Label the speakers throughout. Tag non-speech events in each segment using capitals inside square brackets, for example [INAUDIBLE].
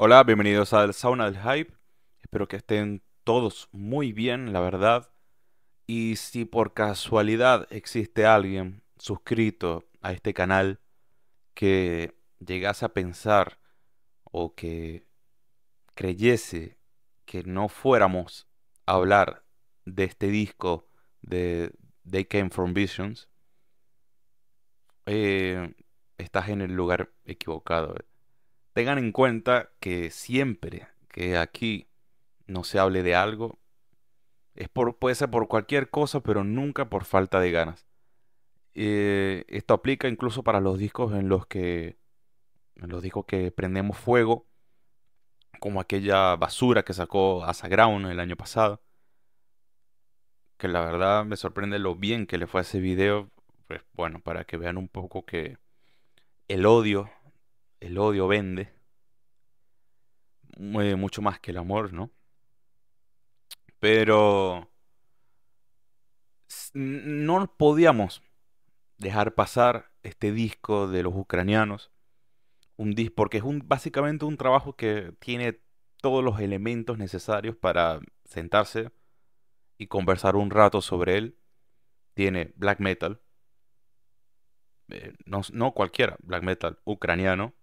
Speaker 1: Hola, bienvenidos al Sauna del Hype. Espero que estén todos muy bien, la verdad. Y si por casualidad existe alguien suscrito a este canal que llegase a pensar o que creyese que no fuéramos a hablar de este disco de They Came From Visions, eh, estás en el lugar equivocado. Eh. Tengan en cuenta que siempre que aquí no se hable de algo, es por, puede ser por cualquier cosa, pero nunca por falta de ganas. Eh, esto aplica incluso para los discos en los que los que prendemos fuego, como aquella basura que sacó Asa el año pasado. Que la verdad me sorprende lo bien que le fue a ese video. Pues bueno, para que vean un poco que el odio el odio vende mucho más que el amor, ¿no? Pero no podíamos dejar pasar este disco de los ucranianos, un disco porque es un, básicamente un trabajo que tiene todos los elementos necesarios para sentarse y conversar un rato sobre él. Tiene black metal, eh, no, no cualquiera, black metal ucraniano,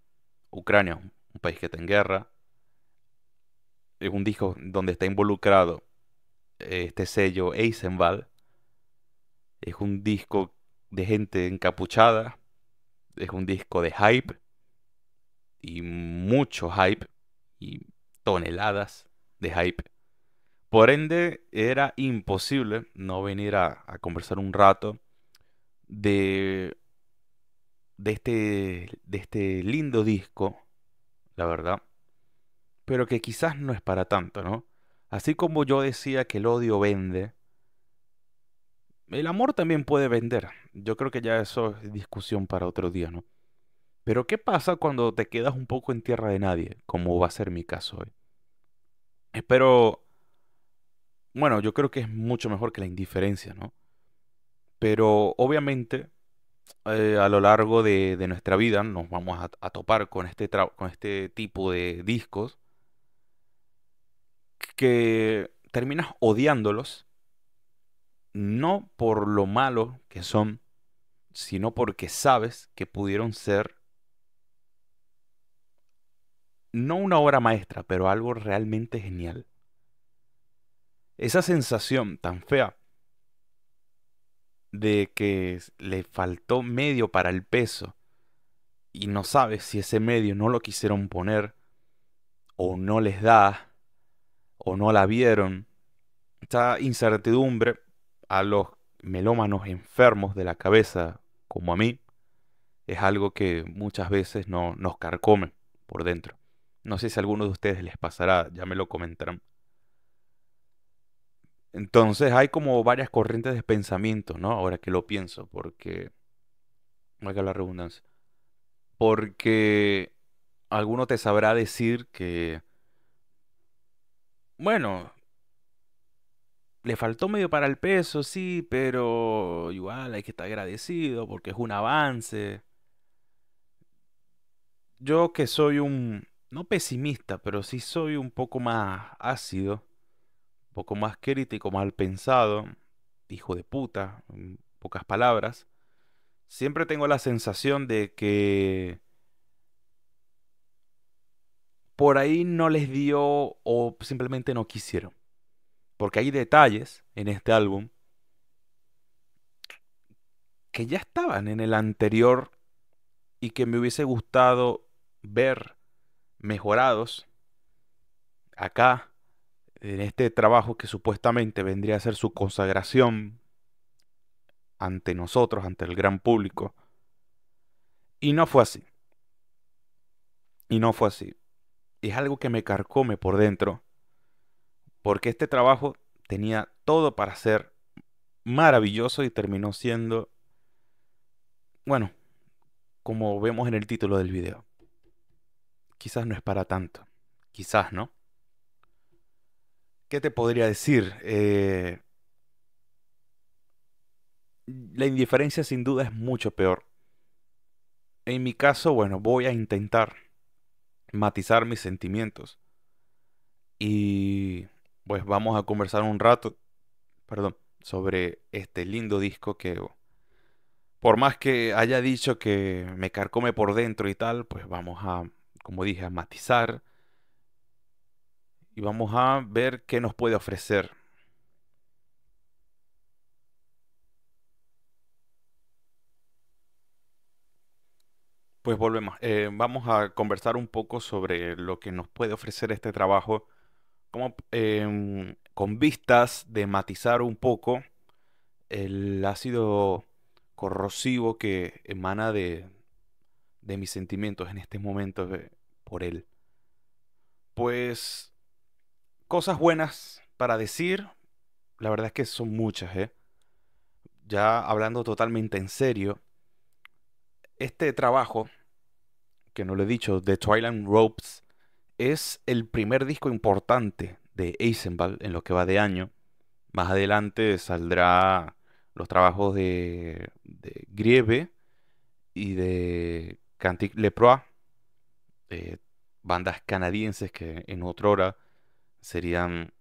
Speaker 1: Ucrania, un país que está en guerra, es un disco donde está involucrado eh, este sello Eisenwald, Es un disco de gente encapuchada. Es un disco de hype. Y mucho hype. Y toneladas de hype. Por ende, era imposible no venir a, a conversar un rato de de este, de este lindo disco, la verdad, pero que quizás no es para tanto, ¿no? Así como yo decía que el odio vende, el amor también puede vender. Yo creo que ya eso es discusión para otro día, ¿no? Pero ¿qué pasa cuando te quedas un poco en tierra de nadie, como va a ser mi caso hoy? Espero... Bueno, yo creo que es mucho mejor que la indiferencia, ¿no? Pero obviamente eh, a lo largo de, nuestra vida nos vamos a, topar con este, con este tipo de discos que terminas odiándolos, no por lo malo que son, sino porque sabes que pudieron ser no una obra maestra, pero algo realmente genial. Esa sensación tan fea de que le faltó medio para el peso y no sabe si ese medio no lo quisieron poner o no les da o no la vieron. Esta incertidumbre a los melómanos enfermos de la cabeza como a mí es algo que muchas veces no nos carcome por dentro. No sé si a alguno de ustedes les pasará, ya me lo comentarán. Entonces hay como varias corrientes de pensamiento, ¿no? Ahora que lo pienso, porque... vaya la redundancia. Porque alguno te sabrá decir que... Bueno, le faltó medio para el peso, sí, pero igual hay que estar agradecido porque es un avance. Yo que soy un, no pesimista, pero sí soy un poco más ácido, poco más crítico, mal pensado, hijo de puta, en pocas palabras, siempre tengo la sensación de que por ahí no les dio o simplemente no quisieron. Porque hay detalles en este álbum que ya estaban en el anterior y que me hubiese gustado ver mejorados acá en este trabajo que supuestamente vendría a ser su consagración ante nosotros, ante el gran público. Y no fue así. Y no fue así. Es algo que me carcome por dentro, porque este trabajo tenía todo para ser maravilloso y terminó siendo, bueno, como vemos en el título del video. Quizás no es para tanto. Quizás no te podría decir? Eh, la indiferencia sin duda es mucho peor. En mi caso, bueno, voy a intentar matizar mis sentimientos. Y pues vamos a conversar un rato, perdón, sobre este lindo disco que por más que haya dicho que me carcome por dentro y tal, pues vamos a, como dije, a matizar, y vamos a ver qué nos puede ofrecer. Pues volvemos. Eh, vamos a conversar un poco sobre lo que nos puede ofrecer este trabajo como, em, con vistas de matizar un poco el ácido corrosivo que emana de, de mis sentimientos en este momento eh, por él. Pues cosas buenas para decir. La verdad es que son muchas, ¿eh? Ya hablando totalmente en serio, este trabajo, que no lo he dicho, de Twilight Ropes, es el primer disco importante de Eisenbald en lo que va de año. Más adelante saldrá los trabajos de, Grieve y de Cantique Le eh, bandas canadienses que en otra hora serían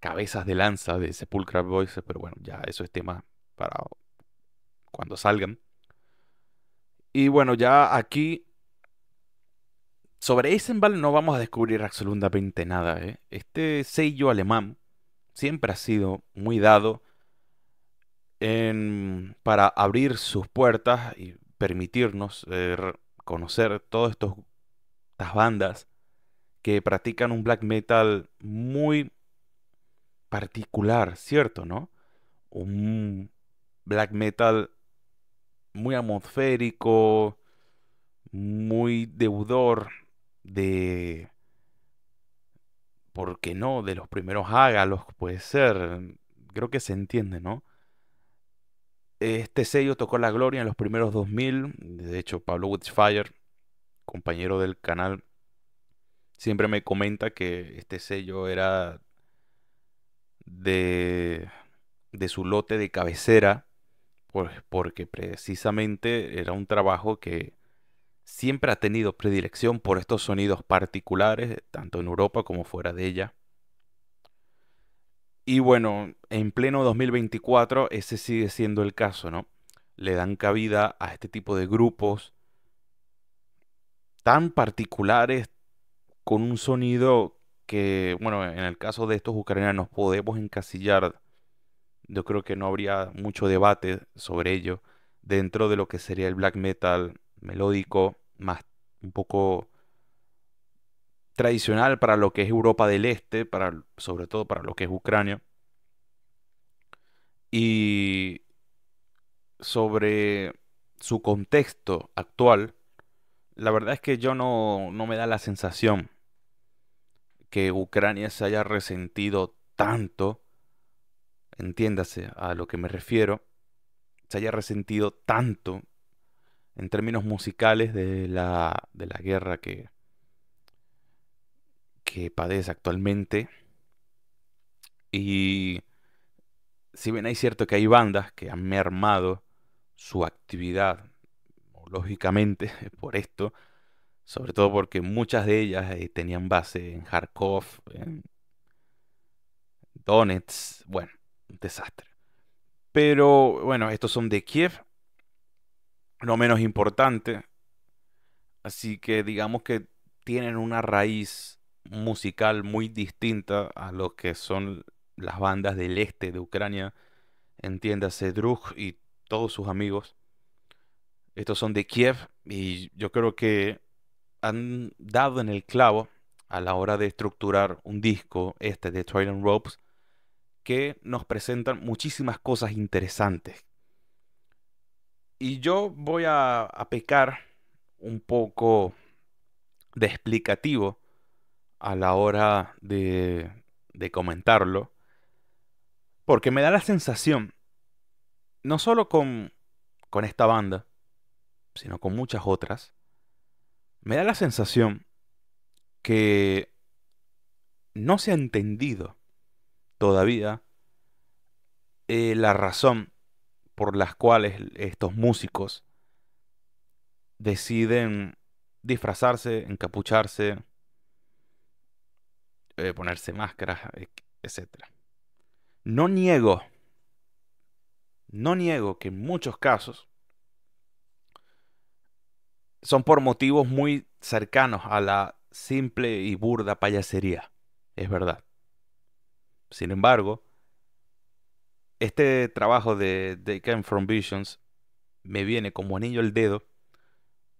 Speaker 1: cabezas de lanza de Sepulchral Voices, pero bueno, ya eso es tema para cuando salgan. Y bueno, ya aquí sobre Eisenball no vamos a descubrir absolutamente nada. ¿eh? Este sello alemán siempre ha sido muy dado para abrir sus puertas y permitirnos eh, conocer todas estas bandas que practican un black metal muy particular, ¿cierto? ¿No? Un black metal muy atmosférico, muy deudor de... ¿Por qué no? De los primeros ágalos, puede ser. Creo que se entiende, ¿no? Este sello tocó la gloria en los primeros 2000. De hecho, Pablo Witchfire, compañero del canal, siempre me comenta que este sello era de, su lote de cabecera, pues porque precisamente era un trabajo que siempre ha tenido predilección por estos sonidos particulares, tanto en Europa como fuera de ella. Y bueno, en pleno 2024 ese sigue siendo el caso, ¿no? Le dan cabida a este tipo de grupos tan particulares, con un sonido que, bueno, en el caso de estos ucranianos podemos encasillar, yo creo que no habría mucho debate sobre ello, dentro de lo que sería el black metal melódico, más un poco tradicional para lo que es Europa del Este, para, sobre todo para lo que es Ucrania. Y sobre su contexto actual, la verdad es que yo no, no me da la sensación que Ucrania se haya resentido tanto, entiéndase a lo que me refiero, se haya resentido tanto en términos musicales de la, de la guerra que, que padece actualmente. Y si bien hay cierto que hay bandas que han mermado su actividad, lógicamente, [LAUGHS] por esto, sobre todo porque muchas de ellas eh, tenían base en Kharkov, en Donetsk. Bueno, un desastre. Pero bueno, estos son de Kiev. No menos importante. Así que digamos que tienen una raíz musical muy distinta a lo que son las bandas del este de Ucrania. Entiéndase, Drug y todos sus amigos. Estos son de Kiev y yo creo que han dado en el clavo a la hora de estructurar un disco, este de Trail Ropes, que nos presentan muchísimas cosas interesantes. Y yo voy a, a pecar un poco de explicativo a la hora de, de comentarlo, porque me da la sensación, no solo con, con esta banda, sino con muchas otras, me da la sensación que no se ha entendido todavía eh, la razón por las cuales estos músicos deciden disfrazarse, encapucharse, eh, ponerse máscaras, e-, etc. No niego, no niego que en muchos casos son por motivos muy cercanos a la simple y burda payasería. Es verdad. Sin embargo, este trabajo de They Came From Visions me viene como anillo al dedo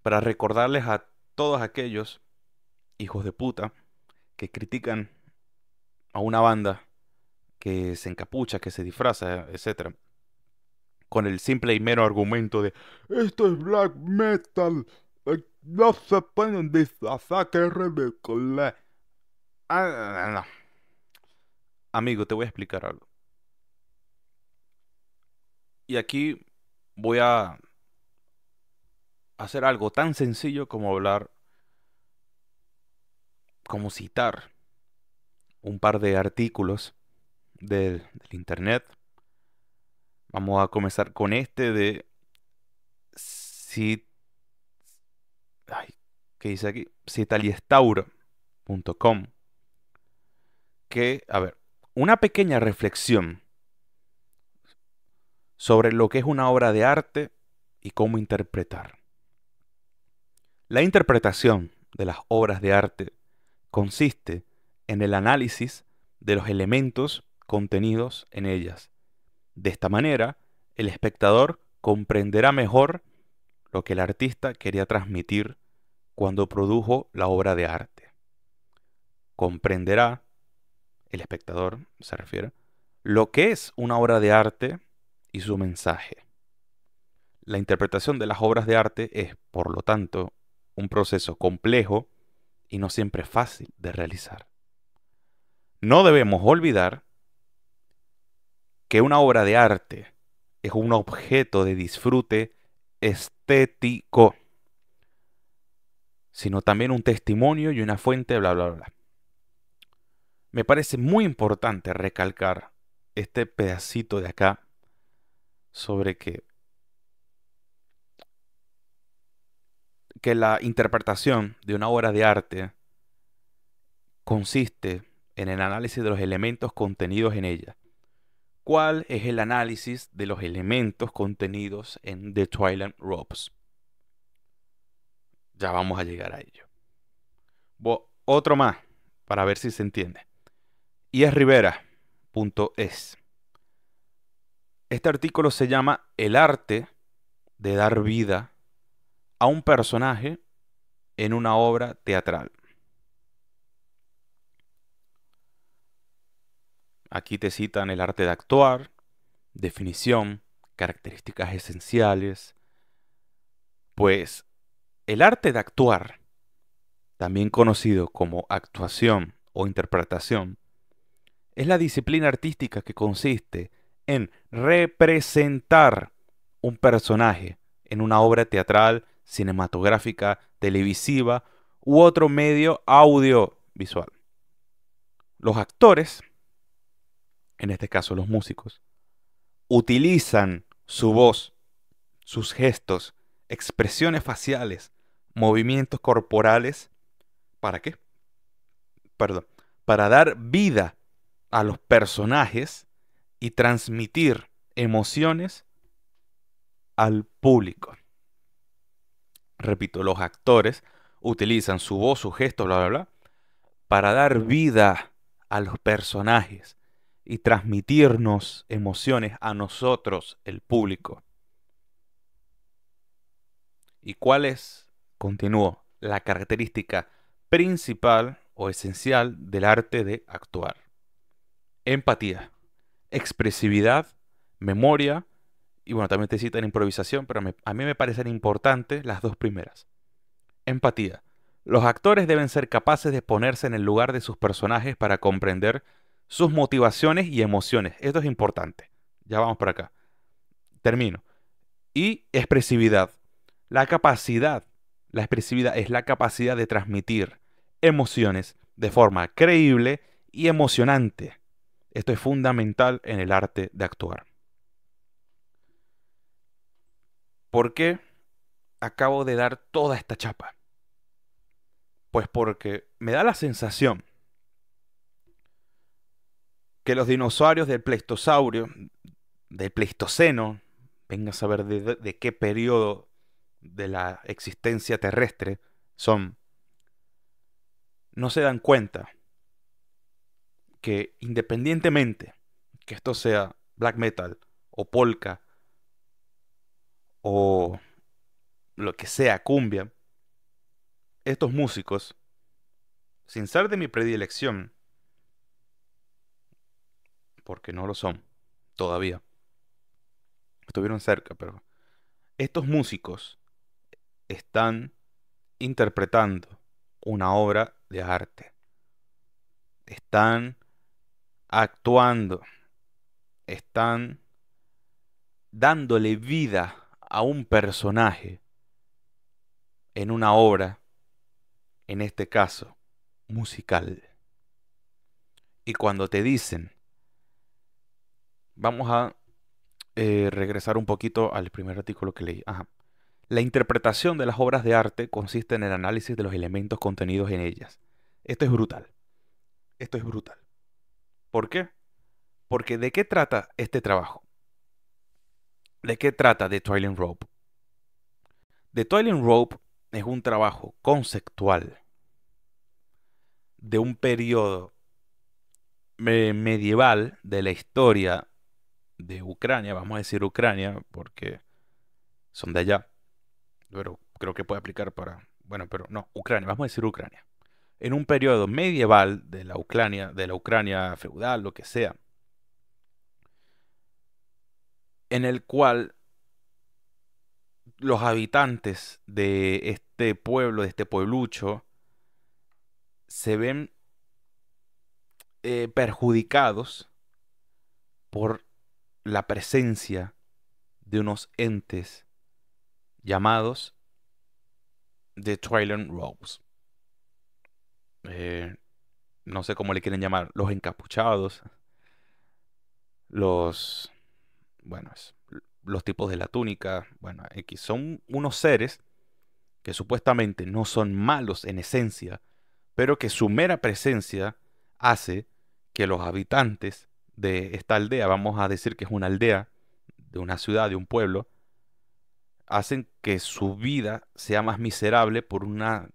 Speaker 1: para recordarles a todos aquellos hijos de puta que critican a una banda que se encapucha, que se disfraza, etc. Con el simple y mero argumento de esto es black metal, no se pueden disfrazar, que ridículo. Ah, Amigo, te voy a explicar algo. Y aquí voy a hacer algo tan sencillo como hablar, como citar un par de artículos del, internet. Vamos a comenzar con este de si ¿qué dice aquí? citaliestauro.com. Que, a ver, una pequeña reflexión sobre lo que es una obra de arte y cómo interpretar. La interpretación de las obras de arte consiste en el análisis de los elementos contenidos en ellas. De esta manera, el espectador comprenderá mejor lo que el artista quería transmitir cuando produjo la obra de arte. Comprenderá, el espectador se refiere, lo que es una obra de arte y su mensaje. La interpretación de las obras de arte es, por lo tanto, un proceso complejo y no siempre fácil de realizar. No debemos olvidar que una obra de arte es un objeto de disfrute estético, sino también un testimonio y una fuente, bla, bla, bla. Me parece muy importante recalcar este pedacito de acá sobre que, que la interpretación de una obra de arte consiste en el análisis de los elementos contenidos en ella cuál es el análisis de los elementos contenidos en The Twilight Robes. Ya vamos a llegar a ello. otro más, para ver si se entiende. Y es Este artículo se llama El arte de dar vida a un personaje en una obra teatral. Aquí te citan el arte de actuar, definición, características esenciales. Pues el arte de actuar, también conocido como actuación o interpretación, es la disciplina artística que consiste en representar un personaje en una obra teatral, cinematográfica, televisiva u otro medio audiovisual. Los actores en este caso los músicos, utilizan su voz, sus gestos, expresiones faciales, movimientos corporales, ¿para qué? Perdón, para dar vida a los personajes y transmitir emociones al público. Repito, los actores utilizan su voz, sus gestos, bla, bla, bla, para dar vida a los personajes y transmitirnos emociones a nosotros, el público. ¿Y cuál es, continúo, la característica principal o esencial del arte de actuar? Empatía, expresividad, memoria, y bueno, también te citan improvisación, pero a mí me parecen importantes las dos primeras. Empatía. Los actores deben ser capaces de ponerse en el lugar de sus personajes para comprender sus motivaciones y emociones. Esto es importante. Ya vamos por acá. Termino. Y expresividad. La capacidad. La expresividad es la capacidad de transmitir emociones de forma creíble y emocionante. Esto es fundamental en el arte de actuar. ¿Por qué acabo de dar toda esta chapa? Pues porque me da la sensación que los dinosaurios del Pleistosaurio, del Pleistoceno, venga a saber de, qué periodo de la existencia terrestre son, no se dan cuenta que independientemente que esto sea black metal o polka o lo que sea cumbia, estos músicos, sin ser de mi predilección, porque no lo son, todavía. Estuvieron cerca, pero... Estos músicos están interpretando una obra de arte. Están actuando. Están dándole vida a un personaje en una obra, en este caso, musical. Y cuando te dicen Vamos a eh, regresar un poquito al primer artículo que leí. La interpretación de las obras de arte consiste en el análisis de los elementos contenidos en ellas. Esto es brutal. Esto es brutal. ¿Por qué? Porque ¿de qué trata este trabajo? ¿De qué trata The Toiling Rope? The Toiling Rope es un trabajo conceptual de un periodo eh, medieval de la historia de Ucrania, vamos a decir Ucrania, porque son de allá, pero creo que puede aplicar para, bueno, pero no, Ucrania, vamos a decir Ucrania. En un periodo medieval de la Ucrania, de la Ucrania feudal, lo que sea, en el cual los habitantes de este pueblo, de este pueblucho, se ven eh, perjudicados por la presencia de unos entes llamados The Trailer Robes. Eh, no sé cómo le quieren llamar, los encapuchados, los, bueno, los tipos de la túnica, bueno, X, son unos seres que supuestamente no son malos en esencia, pero que su mera presencia hace que los habitantes de esta aldea, vamos a decir que es una aldea, de una ciudad, de un pueblo, hacen que su vida sea más miserable por una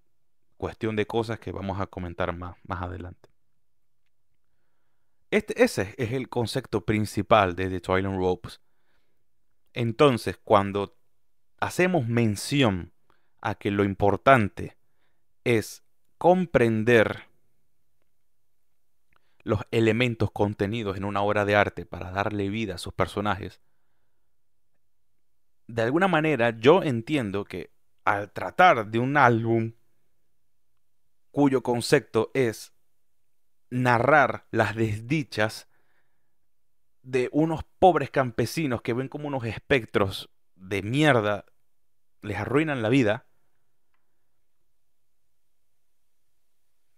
Speaker 1: cuestión de cosas que vamos a comentar más, más adelante. Este, ese es el concepto principal de The Twilight Ropes. Entonces, cuando hacemos mención a que lo importante es comprender los elementos contenidos en una obra de arte para darle vida a sus personajes, de alguna manera yo entiendo que al tratar de un álbum cuyo concepto es narrar las desdichas de unos pobres campesinos que ven como unos espectros de mierda les arruinan la vida,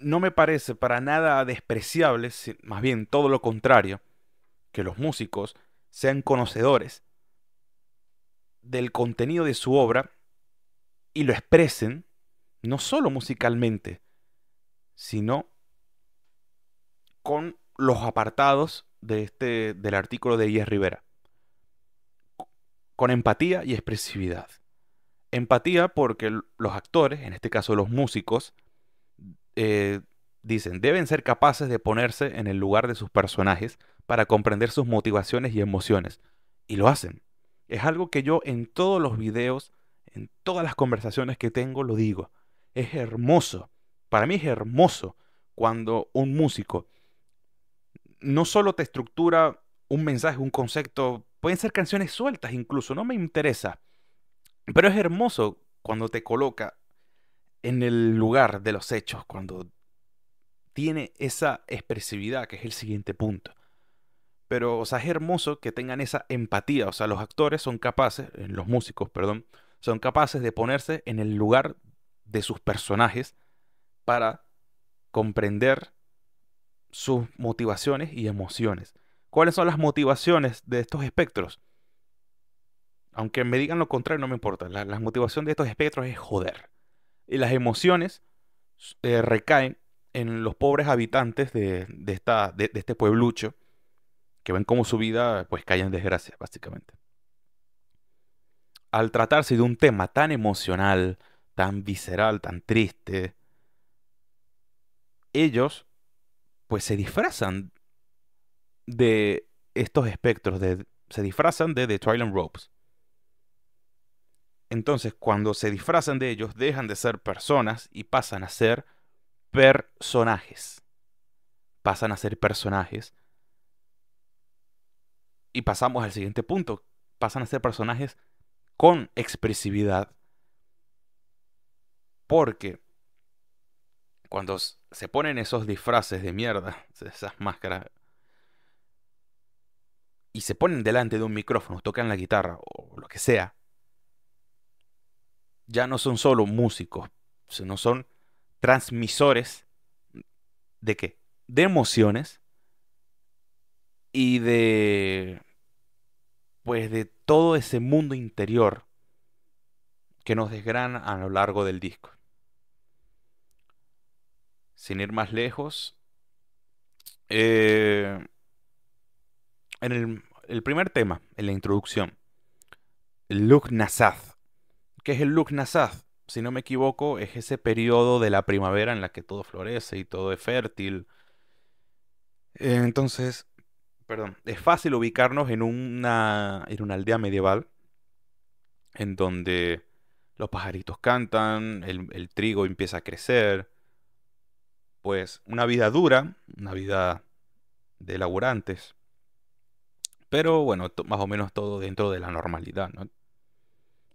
Speaker 1: no me parece para nada despreciable, más bien todo lo contrario, que los músicos sean conocedores del contenido de su obra y lo expresen, no solo musicalmente, sino con los apartados de este, del artículo de I.S. Rivera. Con empatía y expresividad. Empatía porque los actores, en este caso los músicos, eh, dicen, deben ser capaces de ponerse en el lugar de sus personajes para comprender sus motivaciones y emociones. Y lo hacen. Es algo que yo en todos los videos, en todas las conversaciones que tengo, lo digo. Es hermoso. Para mí es hermoso cuando un músico no solo te estructura un mensaje, un concepto, pueden ser canciones sueltas incluso, no me interesa. Pero es hermoso cuando te coloca en el lugar de los hechos, cuando tiene esa expresividad, que es el siguiente punto. Pero, o sea, es hermoso que tengan esa empatía, o sea, los actores son capaces, eh, los músicos, perdón, son capaces de ponerse en el lugar de sus personajes para comprender sus motivaciones y emociones. ¿Cuáles son las motivaciones de estos espectros? Aunque me digan lo contrario, no me importa. la motivación de estos espectros es joder y las emociones eh, recaen en los pobres habitantes de, esta, de, este pueblucho que ven cómo su vida pues cae en desgracia, básicamente. Al tratarse de un tema tan emocional, tan visceral, tan triste, ellos pues se disfrazan de estos espectros, de, se disfrazan de The Twilight Ropes. Entonces, cuando se disfrazan de ellos, dejan de ser personas y pasan a ser personajes. Pasan a ser personajes. Y pasamos al siguiente punto. Pasan a ser personajes con expresividad. Porque cuando se ponen esos disfraces de mierda, [LAUGHS] esas máscaras, y se ponen delante de un micrófono, tocan la guitarra o lo que sea, ya no son solo músicos, sino son transmisores de qué? De emociones y de pues de todo ese mundo interior que nos desgrana a lo largo del disco. Sin ir más lejos, eh, en el, primer tema, en la introducción, Luke Nasaz que es el Nasaz. Si no me equivoco, es ese periodo de la primavera en la que todo florece y todo es fértil. Eh, entonces, perdón, es fácil ubicarnos en una, en una aldea medieval en donde los pajaritos cantan, el, el trigo empieza a crecer. Pues una vida dura, una vida de laburantes. Pero bueno, más o menos todo dentro de la normalidad, ¿no?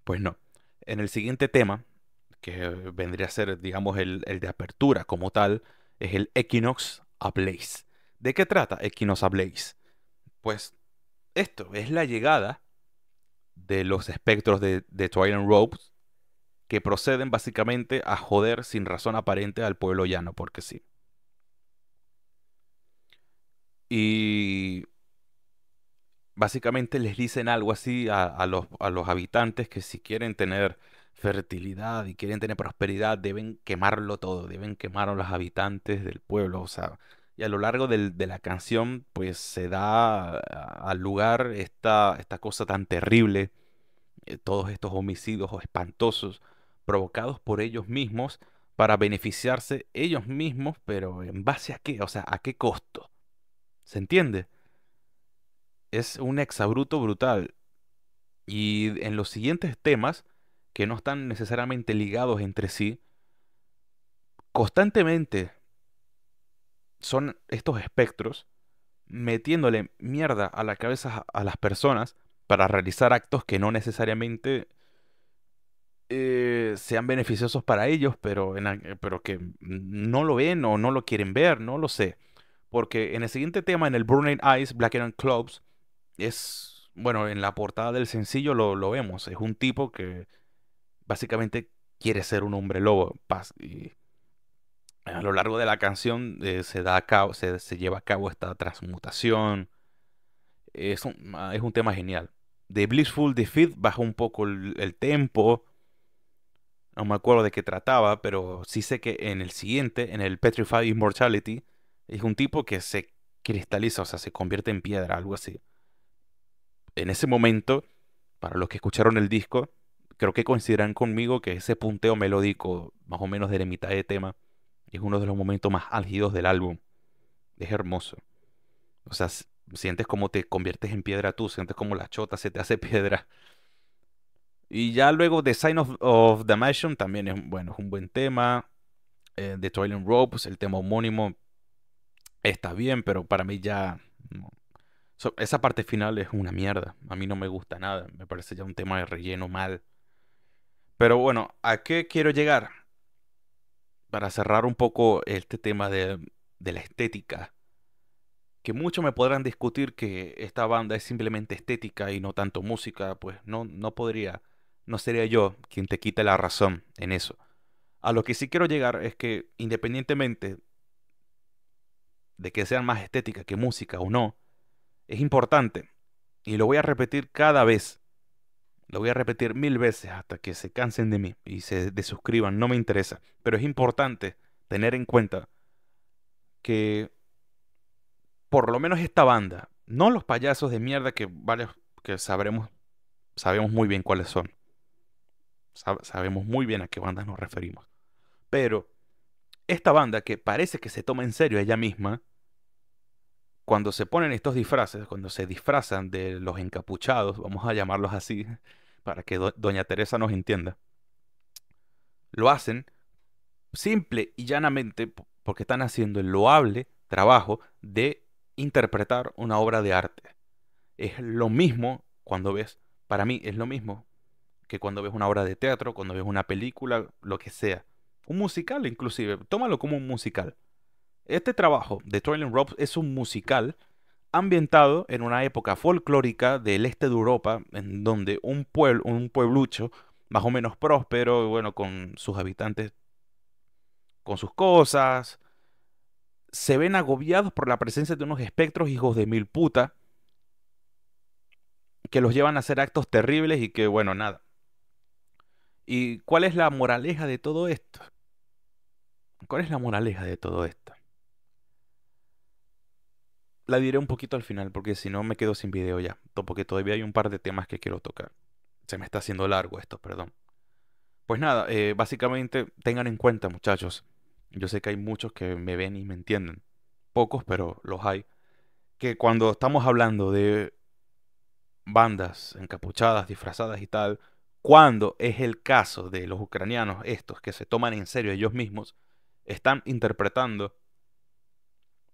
Speaker 1: Pues no. En el siguiente tema, que vendría a ser, digamos, el, de apertura como tal, es el Equinox Blaze. ¿De qué trata Equinox Ablaze? Pues esto es la llegada de los espectros de, de Twilight Robes que proceden básicamente a joder sin razón aparente al pueblo llano, porque sí. Y básicamente les dicen algo así a, los, habitantes que si quieren tener fertilidad y quieren tener prosperidad, deben quemarlo todo, deben quemar a los habitantes del pueblo. O sea, y a lo largo de la canción, pues se da al lugar esta, esta cosa tan terrible, eh, todos estos homicidios espantosos provocados por ellos mismos para beneficiarse ellos mismos, pero en base a qué, o sea, a qué costo. ¿Se entiende? es un exabruto brutal. Y en los siguientes temas, que no están necesariamente ligados entre sí, constantemente son estos espectros metiéndole mierda a la cabeza a las personas para realizar actos que no necesariamente eh, sean beneficiosos para ellos, pero, pero que no lo ven o no lo quieren ver, no lo sé. Porque en el siguiente tema, en el Burning Eyes, Black and Clubs, es, bueno, en la portada del sencillo lo, vemos, es un tipo que básicamente quiere ser un hombre lobo. a lo largo de la canción eh, se, da se, lleva a cabo esta transmutación. Es un, ah, es un tema genial. De Blissful Defeat baja un poco el, el tempo. No me acuerdo de qué trataba, pero sí sé que en el siguiente, en el Petrified Immortality, es un tipo que se cristaliza, o sea, se convierte en piedra, algo así en ese momento, para los que escucharon el disco, creo que coincidirán conmigo que ese punteo melódico, más o menos de la mitad de tema, es uno de los momentos más álgidos del álbum. Es hermoso. O sea, sientes como te conviertes en piedra tú, sientes como la chota se te hace [LAUGHS] piedra. Y ya luego The Sign of, the Mansion también es, bueno, es un buen tema. Eh, the Toiling Ropes, pues, el tema homónimo, está bien, pero para mí ya esa parte final es una mierda. A mí no me gusta nada. Me parece ya un tema de relleno mal. Pero bueno, ¿a qué quiero llegar? Para cerrar un poco este tema de, la estética. Que muchos me podrán discutir que esta banda es simplemente estética y no tanto música. Pues no, no podría. No sería yo quien te quite la razón en eso. A lo que sí quiero llegar es que independientemente de que sean más estética que música o no, es importante. Y lo voy a repetir cada vez. Lo voy a repetir mil veces hasta que se cansen de mí y se desuscriban. No me interesa. Pero es importante tener en cuenta que por lo menos esta banda, no los payasos de mierda que vale, que sabremos, sabemos muy bien cuáles son. sabemos muy bien a qué banda nos referimos. Pero esta banda que parece que se toma en serio ella misma, cuando se ponen estos disfraces, cuando se disfrazan de los encapuchados, vamos a llamarlos así, [LAUGHS] para que doña Teresa nos entienda, lo hacen simple y llanamente porque están haciendo el loable trabajo de interpretar una obra de arte. Es lo mismo cuando ves, para mí es lo mismo que cuando ves una obra de teatro, cuando ves una película, lo que sea. Un musical inclusive, tómalo como un musical. Este trabajo de Trailing Robs es un musical ambientado en una época folclórica del este de Europa, en donde un pueblo, un pueblucho más o menos próspero, bueno, con sus habitantes, con sus cosas, se ven agobiados por la presencia de unos espectros hijos de mil puta que los llevan a hacer actos terribles y que, bueno, nada. ¿Y cuál es la moraleja de todo esto? ¿Cuál es la moraleja de todo esto? la diré un poquito al final porque si no me quedo sin video ya, porque todavía hay un par de temas que quiero tocar. Se me está haciendo largo esto, perdón. Pues nada, eh, básicamente tengan en cuenta muchachos, yo sé que hay muchos que me ven y me entienden, pocos pero los hay, que cuando estamos hablando de bandas encapuchadas, disfrazadas y tal, cuando es el caso de los ucranianos, estos que se toman en serio ellos mismos, están interpretando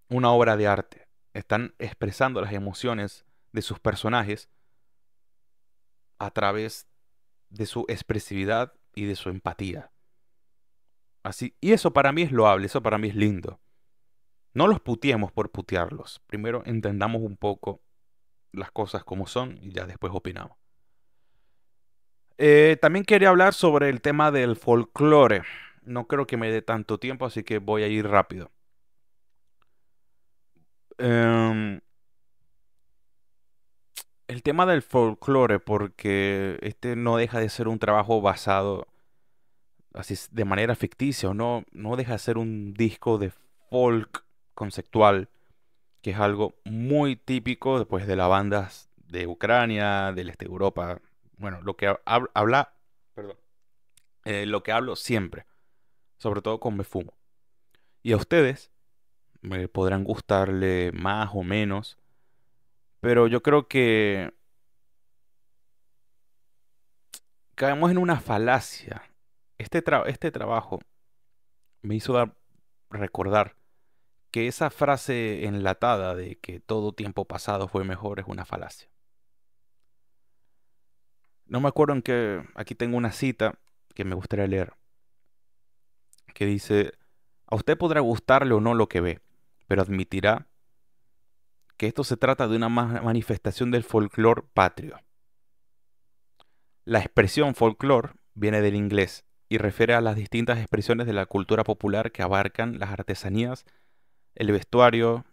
Speaker 1: una obra de arte están expresando las emociones de sus personajes a través de su expresividad y de su empatía. Así, y eso para mí es loable, eso para mí es lindo. No los puteemos por putearlos. Primero entendamos un poco las cosas como son y ya después opinamos. Eh, también quería hablar sobre el tema del folclore. No creo que me dé tanto tiempo, así que voy a ir rápido. Em, el tema del folclore, porque este no deja de ser un trabajo basado así de manera ficticia, o no, no deja de ser un disco de folk conceptual, que es algo muy típico después de las bandas de Ucrania, del este de Europa. Bueno, lo que habla, perdón, eh, lo que hablo siempre, sobre todo con Befumo. Y a ustedes, me podrán gustarle más o menos, pero yo creo que caemos en una falacia. Este, este trabajo me hizo recordar que esa frase enlatada de que todo tiempo pasado fue mejor es una falacia. No me acuerdo en que aquí tengo una cita que me gustaría leer, que dice, a usted podrá gustarle o no lo que ve, pero admitirá que esto se trata de una manifestación del folclore patrio. La expresión folclore viene del inglés y refiere a las distintas expresiones de la cultura popular que abarcan las artesanías, el vestuario,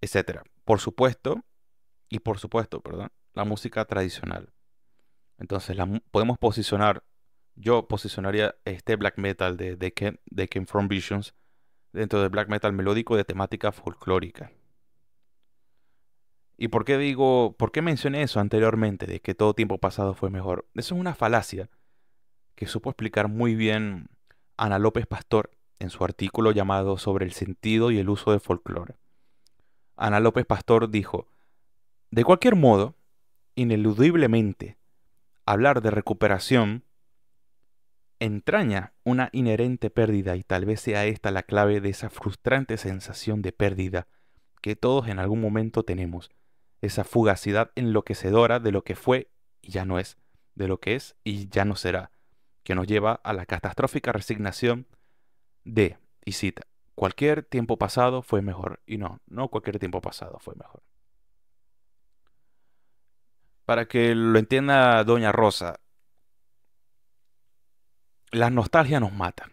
Speaker 1: etc. Por supuesto, y por supuesto, perdón, la música tradicional. Entonces la, podemos posicionar, yo posicionaría este black metal de, de, Ken, From Visions dentro del black metal melódico de temática folclórica. ¿Y por qué digo, por qué mencioné eso anteriormente, de que todo tiempo pasado fue mejor? Eso es una falacia que supo explicar muy bien Ana López Pastor en su artículo llamado Sobre el sentido y el uso del folclore. Ana López Pastor dijo, de cualquier modo, ineludiblemente, hablar de recuperación entraña una inherente pérdida y tal vez sea esta la clave de esa frustrante sensación de pérdida que todos en algún momento tenemos, esa fugacidad enloquecedora de lo que fue y ya no es, de lo que es y ya no será, que nos lleva a la catastrófica resignación de, y cita, cualquier tiempo pasado fue mejor, y no, no cualquier tiempo pasado fue mejor. Para que lo entienda Doña Rosa, las nostalgias nos matan.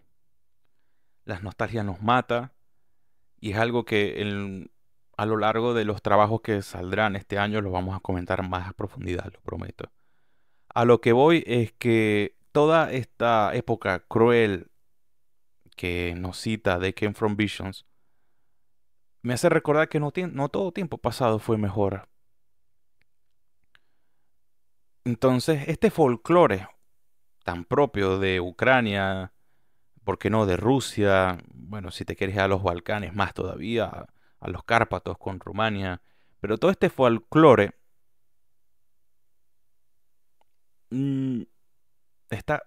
Speaker 1: Las nostalgias nos matan y es algo que a lo largo de los trabajos que saldrán este año los vamos a comentar más a profundidad, lo prometo. A lo que voy es que toda esta época cruel que nos cita de Came From Visions me hace recordar que no, no todo tiempo pasado fue mejor. Entonces, este folclore tan propio de Ucrania, ¿por qué no de Rusia? Bueno, si te quieres a los Balcanes más todavía, a los Cárpatos con Rumania, pero todo este folclore mm, está,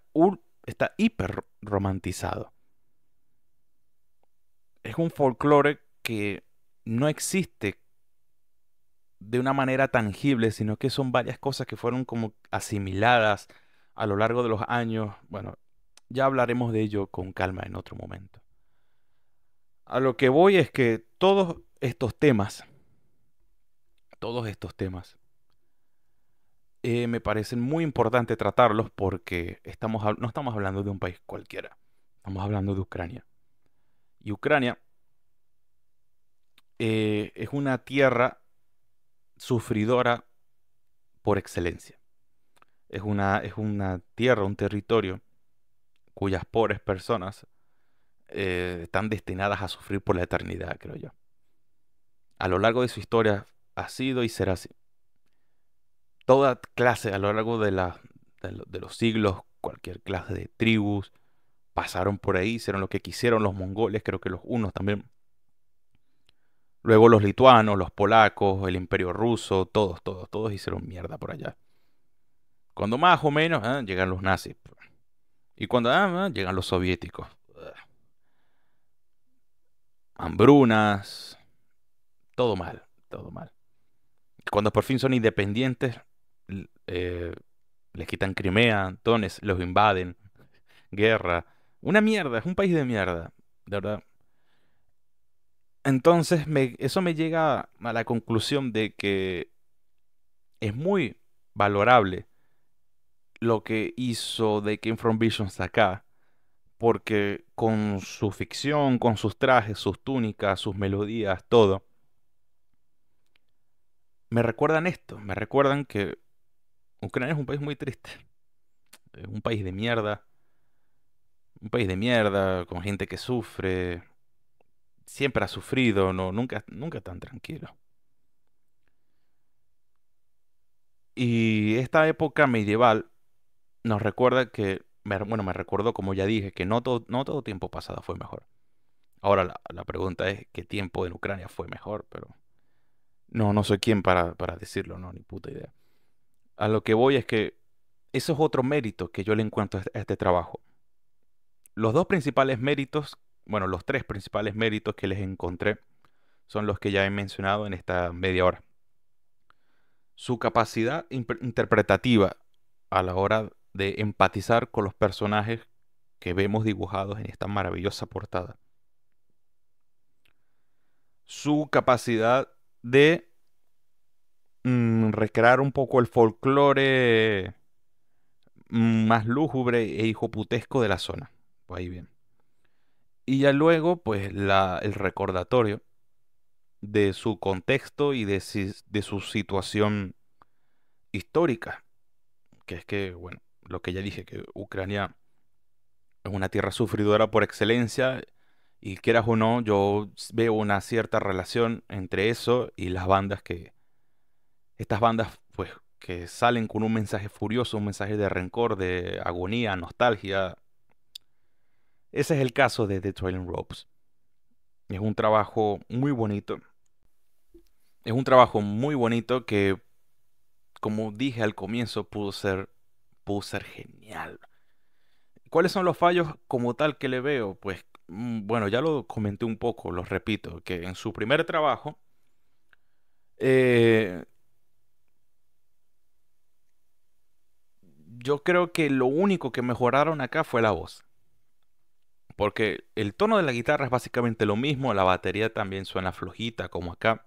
Speaker 1: está hiper romantizado. Es un folclore que no existe de una manera tangible, sino que son varias cosas que fueron como asimiladas, a lo largo de los años, bueno, ya hablaremos de ello con calma en otro momento. A lo que voy es que todos estos temas, todos estos temas, eh, me parecen muy importante tratarlos porque estamos, no estamos hablando de un país cualquiera, estamos hablando de Ucrania. Y Ucrania eh, es una tierra sufridora por excelencia es una, es una tierra, un territorio cuyas pobres personas eh, están destinadas a sufrir por la eternidad, creo yo. A lo largo de su historia ha sido y será así. Toda clase, a lo largo de, la, de, de los siglos, cualquier clase de tribus, pasaron por ahí, hicieron lo que quisieron los mongoles, creo que los unos también. Luego los lituanos, los polacos, el imperio ruso, todos, todos, todos hicieron mierda por allá. Cuando más o menos ah, llegan los nazis. Pues. Y cuando ah, ah, llegan los soviéticos. Hambrunas. Todo mal, todo mal. Cuando por fin son independientes, eh, les quitan Crimea, Tones los invaden. [LAUGHS] Guerra. Una mierda, es un país de mierda. De verdad. Entonces, eso me llega a la conclusión de que es muy valorable lo que hizo The King From Visions acá, porque con su ficción, con sus trajes, sus túnicas, sus melodías, todo, me recuerdan esto, me recuerdan que Ucrania es un país muy triste, un país de mierda, un país de mierda, con gente que sufre, siempre ha sufrido, no, nunca, nunca tan tranquilo. Y esta época medieval nos recuerda que, bueno, me recordó, como ya dije, que no todo, no todo tiempo pasado fue mejor. Ahora la, pregunta es qué tiempo en Ucrania fue mejor, pero no, no soy quien para, decirlo, no, ni puta idea. A lo que voy es que eso es otro mérito que yo le encuentro este, a este trabajo. Los dos principales méritos, bueno, los tres principales méritos que les encontré son los que ya he mencionado en esta media hora. Su capacidad interpretativa a la hora de empatizar con los personajes que vemos dibujados en esta maravillosa portada. Su capacidad de mm, recrear un poco el folclore mm, más lúgubre e hijoputesco de la zona. Pues ahí bien. Y ya luego, pues el recordatorio de su contexto y de, de su situación histórica. Que es que, bueno, lo que ya dije, que Ucrania es una tierra sufridora por excelencia y quieras o no, yo veo una cierta relación entre eso y las bandas que... Estas bandas, pues, que salen con un mensaje furioso, un mensaje de rencor, de agonía, nostalgia. Ese es el caso de The Trailing Ropes. Es un trabajo muy bonito. Es un trabajo muy bonito que, como dije al comienzo, pudo ser ser genial. ¿Cuáles son los fallos como tal que le veo? Pues mm, bueno, ya lo comenté un poco, los repito, que en su primer trabajo eh, yo creo que lo único que mejoraron acá fue la voz. Porque el tono de la guitarra es básicamente lo mismo, la batería también suena flojita como acá.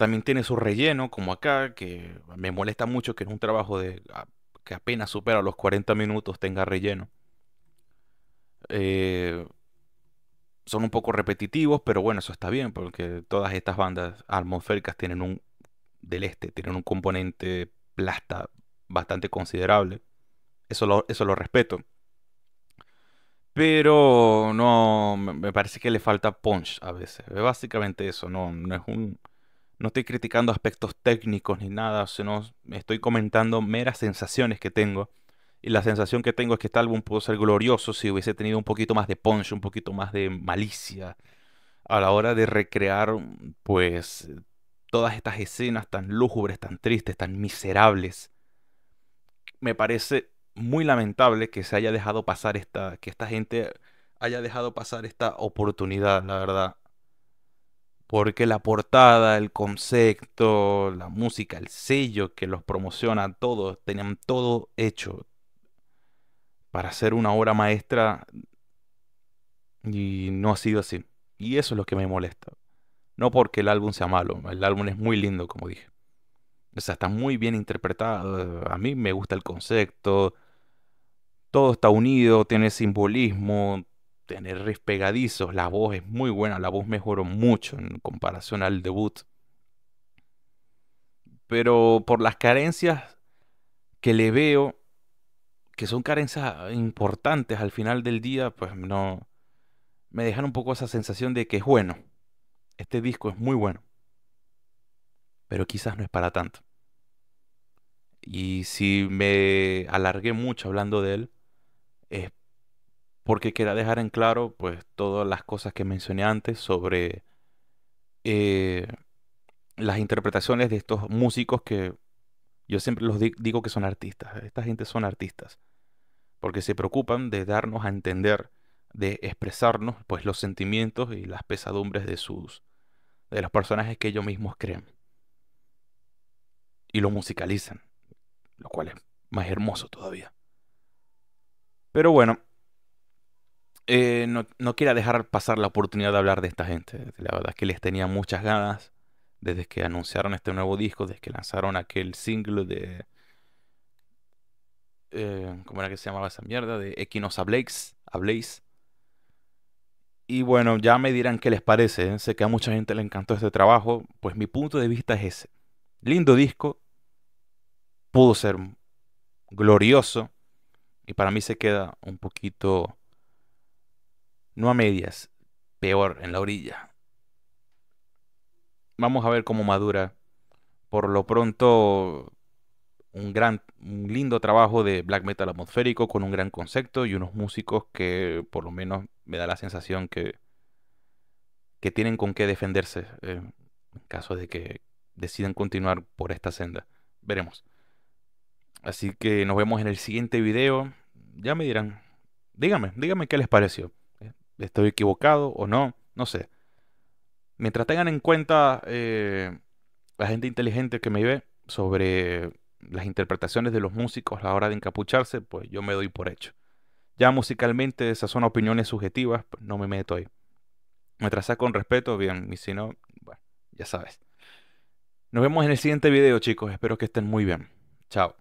Speaker 1: También tiene su relleno, como acá, que me molesta mucho que en un trabajo de, que apenas supera los 40 minutos tenga relleno. Eh, son un poco repetitivos, pero bueno, eso está bien, porque todas estas bandas atmosféricas tienen un, del este, tienen un componente plasta bastante considerable. Eso lo, eso lo respeto. Pero no, me parece que le falta punch a veces. básicamente eso, no, no es un no estoy criticando aspectos técnicos ni nada, sino estoy comentando meras sensaciones que tengo. Y la sensación que tengo es que este álbum pudo ser glorioso si hubiese tenido un poquito más de Ponche, un poquito más de malicia a la hora de recrear, pues, todas estas escenas tan lúgubres, tan tristes, tan miserables. Me parece muy lamentable que se haya dejado pasar esta, que esta gente haya dejado pasar esta oportunidad, la verdad porque la portada, el concepto, la música, el sello que los promociona todos, tenían todo hecho para ser una obra maestra y no ha sido así. Y eso es lo que me molesta. No porque el álbum sea malo, el álbum es muy lindo, como dije. O sea, está muy bien interpretado, a mí me gusta el concepto, todo está unido, tiene simbolismo, tener riffs pegadizos, la voz es muy buena, la voz mejoró mucho en comparación al debut. Pero por las carencias que le veo, que son carencias importantes al final del día, pues no me dejan un poco esa sensación de que es bueno. Este disco es muy bueno. Pero quizás no es para tanto. Y si me alargué mucho hablando de él, es porque quería dejar en claro pues todas las cosas que mencioné antes sobre eh, las interpretaciones de estos músicos que yo siempre los digo que son artistas, esta gente son artistas, porque se preocupan de darnos a entender, de expresarnos pues los sentimientos y las pesadumbres de sus de los personajes que ellos mismos creen. y lo musicalizan, lo cual es más hermoso todavía. Pero bueno, eh, no, no dejar pasar la oportunidad de hablar de esta gente. La verdad es que les tenía muchas ganas desde que anunciaron este nuevo disco, desde que lanzaron aquel single de... Eh, ¿Cómo era que se llamaba esa mierda? De Equinox Ablaze. Ablaze. Y bueno, ya me dirán qué les parece. ¿eh? Sé que a mucha gente le encantó este trabajo. Pues mi punto de vista es ese. Lindo disco. Pudo ser glorioso. Y para mí se queda un poquito no a medias, peor, en la orilla. Vamos a ver cómo madura. Por lo pronto, un gran, un lindo trabajo de black metal atmosférico con un gran concepto y unos músicos que, por lo menos, me da la sensación que, que tienen con qué defenderse eh, en caso de que decidan continuar por esta senda. Veremos. Así que nos vemos en el siguiente video. Ya me dirán. Díganme, díganme qué les pareció estoy equivocado o no, no sé. Mientras tengan en cuenta eh, la gente inteligente que me ve sobre las interpretaciones de los músicos a la hora de encapucharse, pues yo me doy por hecho. Ya musicalmente esas son opiniones subjetivas, pues no me meto ahí. Me sea con respeto, bien, y si no, bueno, ya sabes. Nos vemos en el siguiente video, chicos. Espero que estén muy bien. Chao.